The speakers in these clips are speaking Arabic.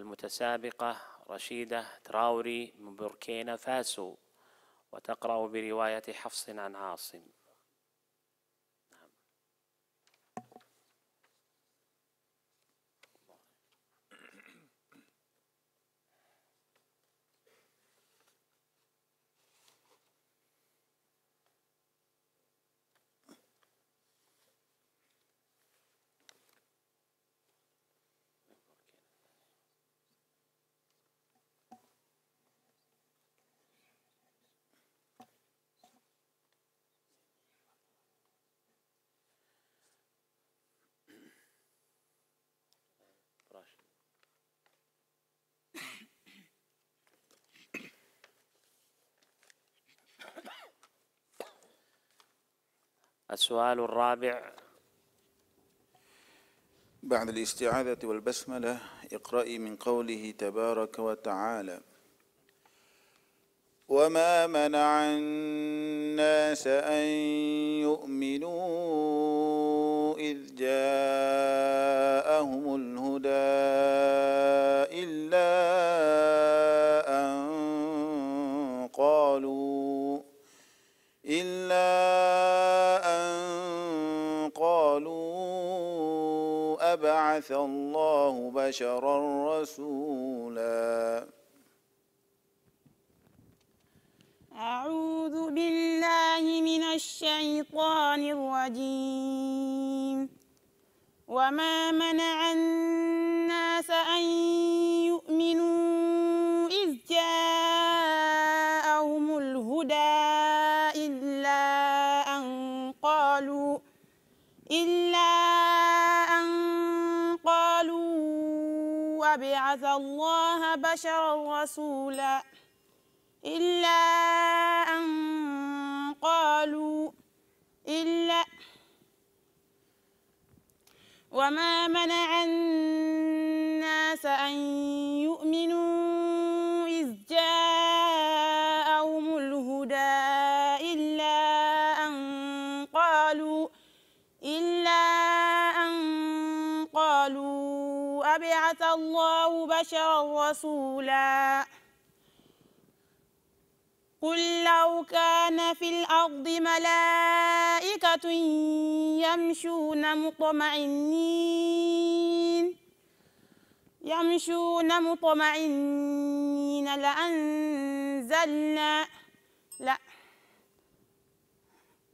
المتسابقة رشيدة تراوري من بوركينا فاسو وتقرأ برواية حفص عن عاصم السؤال الرابع بعد الاستعاذة والبسملة اقرأي من قوله تبارك وتعالى وما منع الناس أن يؤمنوا إذ جاءهم الهدى بعث الله بشرا رسولا أعوذ بالله من الشيطان الرجيم وما منع بعث الله بشرا رسولا إلا أن قالوا إلا وما منع الناس رسولا قل لو كان في الأرض ملائكة يمشون مطمئنين يمشون مطمئنين لأنزلنا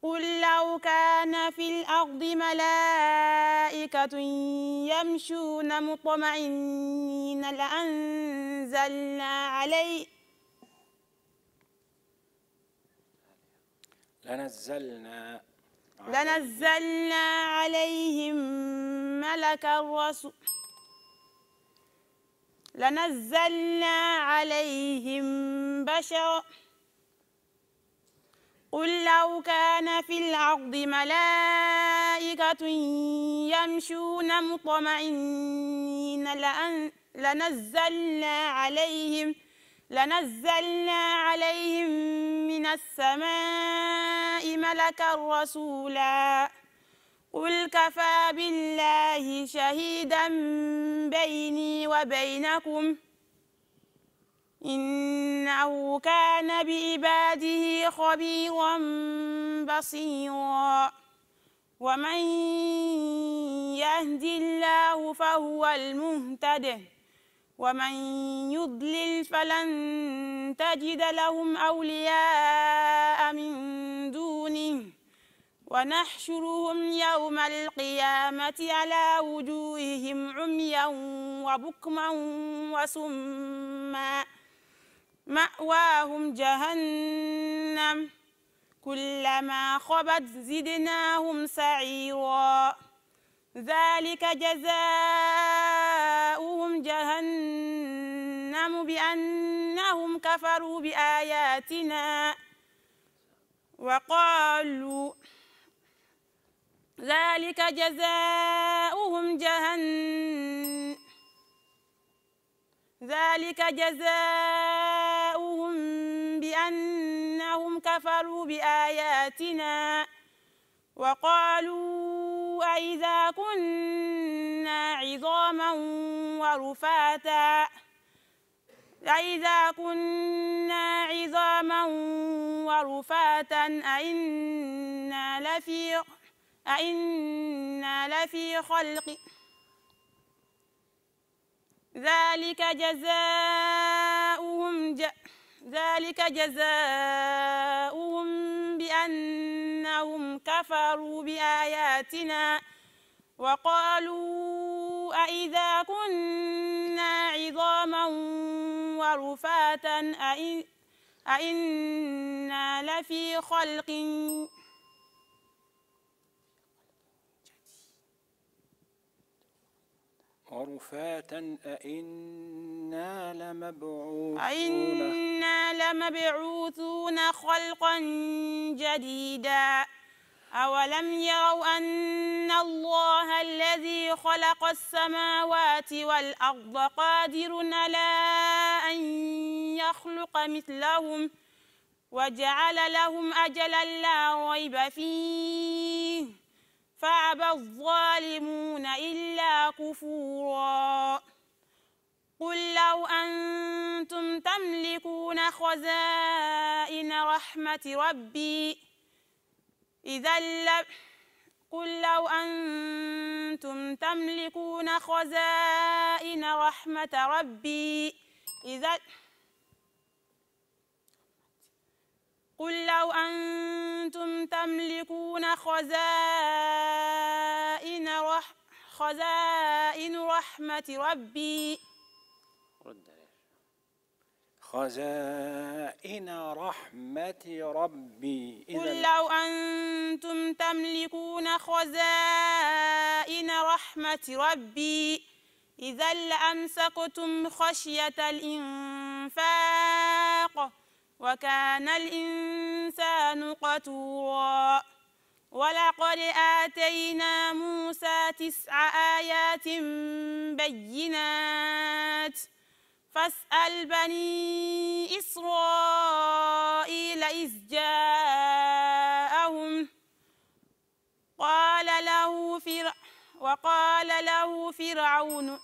قل لو كان في الأرض ملائكة يمشون مطمئنين لأنزلنا علي لنزلنا لنزلنا عليهم ملكا الرسول لنزلنا عليهم بشرا قل لو كان في الأرض ملائكة يمشون مطمئنين لأن لنزلنا عليهم لنزلنا عليهم من السماء ملكا رسولا قل كفى بالله شهيدا بيني وبينكم ۖ إنه كان بعباده خبيرا بصيرا ومن يهد الله فهو المهتد ومن يضلل فلن تجد لهم أولياء من دونه ونحشرهم يوم القيامة على وجوههم عميا وبكما وسما مأواهم جهنم كلما خبت زدناهم سعيرا ذلك جزاؤهم جهنم بأنهم كفروا بآياتنا وقالوا ذلك جزاؤهم جهنم ذلك جزاؤهم بأنهم كفروا بآياتنا وقالوا أئذا كنا عظاما ورفاتا أئذا كنا عظاما ورفاتا أئنا لفي أئنا لفي خلق ذلك جزاؤهم ج... ذلك جزاؤهم بأنهم كفروا بآياتنا وقالوا أإذا كنا عظاما ورفاتا أإنا لفي خلق عرفاتا أئنا لمبعوثون أئنا لمبعوثون خلقا جديدا أولم يروا أن الله الذي خلق السماوات والأرض قادر على أن يخلق مثلهم وجعل لهم أجلا لا ريب فيه فأبى الظالمون إلا كفورا قل لو أنتم تملكون خزائن رحمة ربي إذا لب قل لو أنتم تملكون خزائن رحمة ربي إذا قل لو أنتم تملكون خزائن رح خزائن رحمة ربي خزائن رحمة ربي قل لو أنتم تملكون خزائن رحمة ربي إذا لأمسكتم خشية الإنفاق وكان الإنسان قتورا ولقد آتينا موسى تسع آيات بينات فاسأل بني إسرائيل إذ جاءهم قال له فرع وقال له فرعون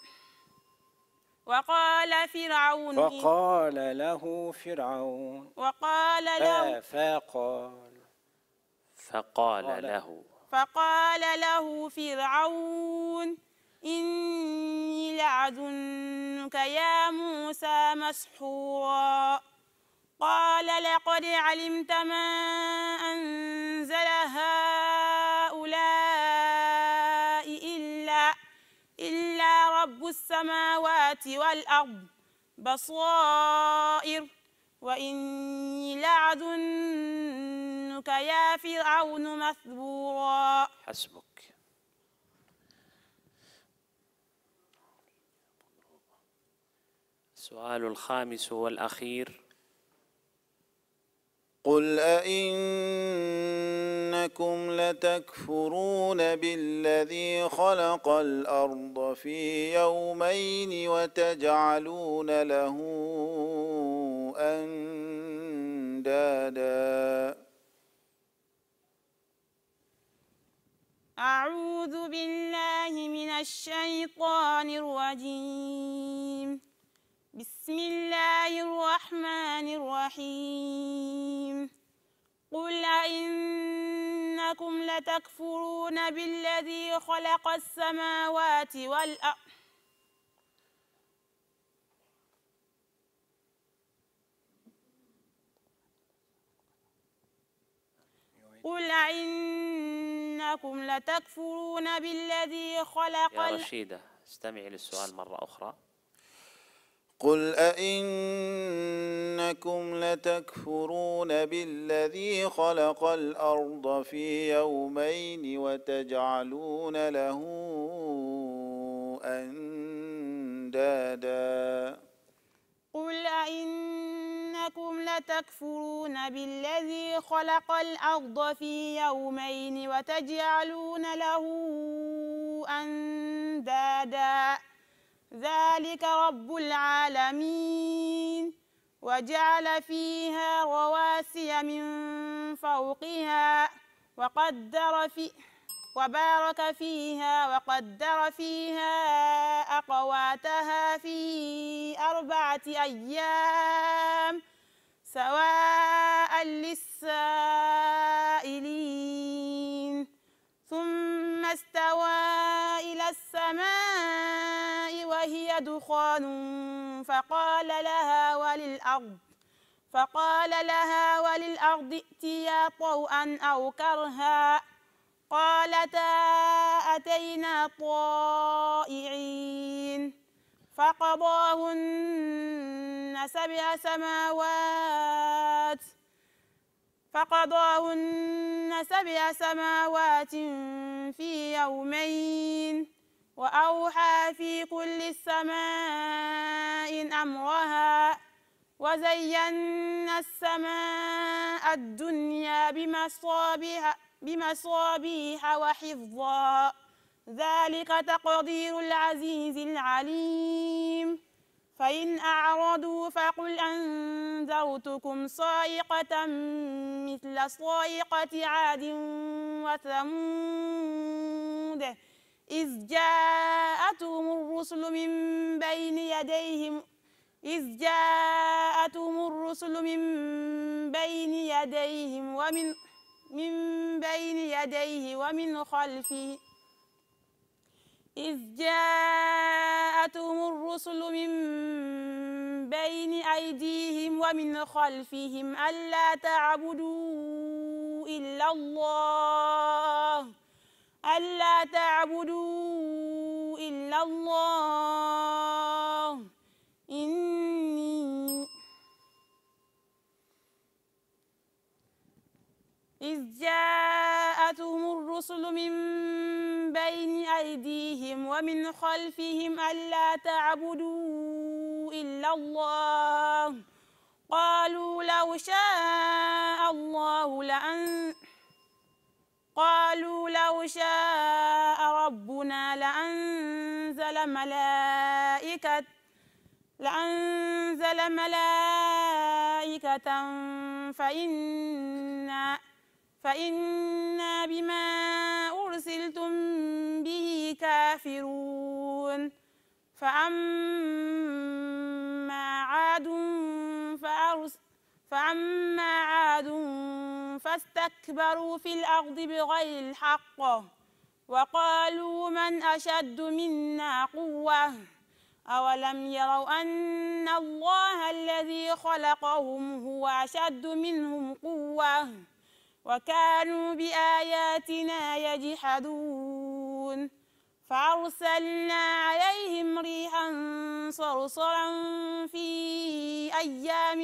وقال فرعون وقال له فرعون وقال آه، له فقال فقال له فقال له فرعون إني لعدنك يا موسى مسحورا قال لقد علمت ما أنزل هذا رب السماوات والأرض بصائر وإني لعدنك يا فرعون مثبورا حسبك السؤال الخامس والأخير قل أئن إنكم لتكفرون بالذي خلق الأرض في يومين وتجعلون له أندادا أعوذ بالله من الشيطان الرجيم بسم الله الرحمن الرحيم قل إن لتكفرون بالذي خلق السماوات والأرض قل إنكم لتكفرون بالذي خلق يا رشيدة استمعي للسؤال مرة أخرى قل أئنكم لتكفرون بالذي خلق الأرض في يومين وتجعلون له أندادا قل أئنكم لتكفرون بالذي خلق الأرض في يومين وتجعلون له أندادا ذلك رب العالمين وجعل فيها رواسي من فوقها وقدر في وبارك فيها وقدر فيها أقواتها في أربعة أيام سواء للسائلين ثم استوى إلى السماء وهي دخان فقال لها وللأرض فقال لها وللأرض ائتيا طوءا أو كرها قالتا أتينا طائعين فقضاهن سبع سماوات فقضاهن سبع سماوات في يومين وأوحى في كل السماء أمرها وزينا السماء الدنيا بمصابيح, بمصابيح وحفظا ذلك تقدير العزيز العليم فإن أعرضوا فقل أنذرتكم صائقة مثل صائقة عاد وثمود إذ جاءتهم الرسل من بين يديهم إذ جاءتهم الرسل من بين يديهم ومن من بين يديه ومن خلفه إذ جاءتهم الرسل من بين أيديهم ومن خلفهم ألا تعبدوا إلا الله ألا تعبدوا إلا الله إني إذ جاءتهم الرسل من بين أيديهم ومن خلفهم ألا تعبدوا إلا الله قالوا لو شاء الله لأن قالوا لو شاء ربنا لأنزل ملائكة لأنزل ملائكة فإنا فإنا بما أرسلتم به كافرون فأما عاد فأرس فأما فاستكبروا في الأرض بغير الحق وقالوا من أشد منا قوة أولم يروا أن الله الذي خلقهم هو أشد منهم قوة وكانوا بآياتنا يجحدون فأرسلنا عليهم ريحا صرصرا في أيام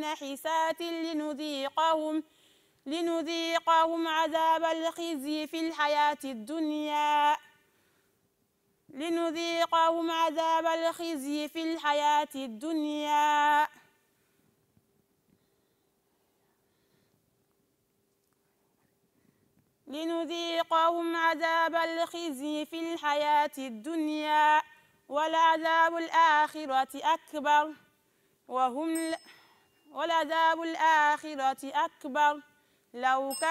نحسات لنذيقهم ۖ لنذيقهم عذاب الخزي في الحياة الدنيا لنذيقهم عذاب الخزي في الحياة الدنيا لنذيقهم عذاب الخزي في الحياة الدنيا ولعذاب الآخرة أكبر وهم ولعذاب الآخرة أكبر لو ك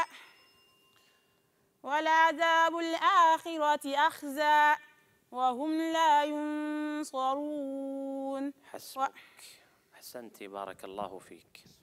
ولعذاب الآخرة أخزى وهم لا ينصرون حسبك و... حسنتي بارك الله فيك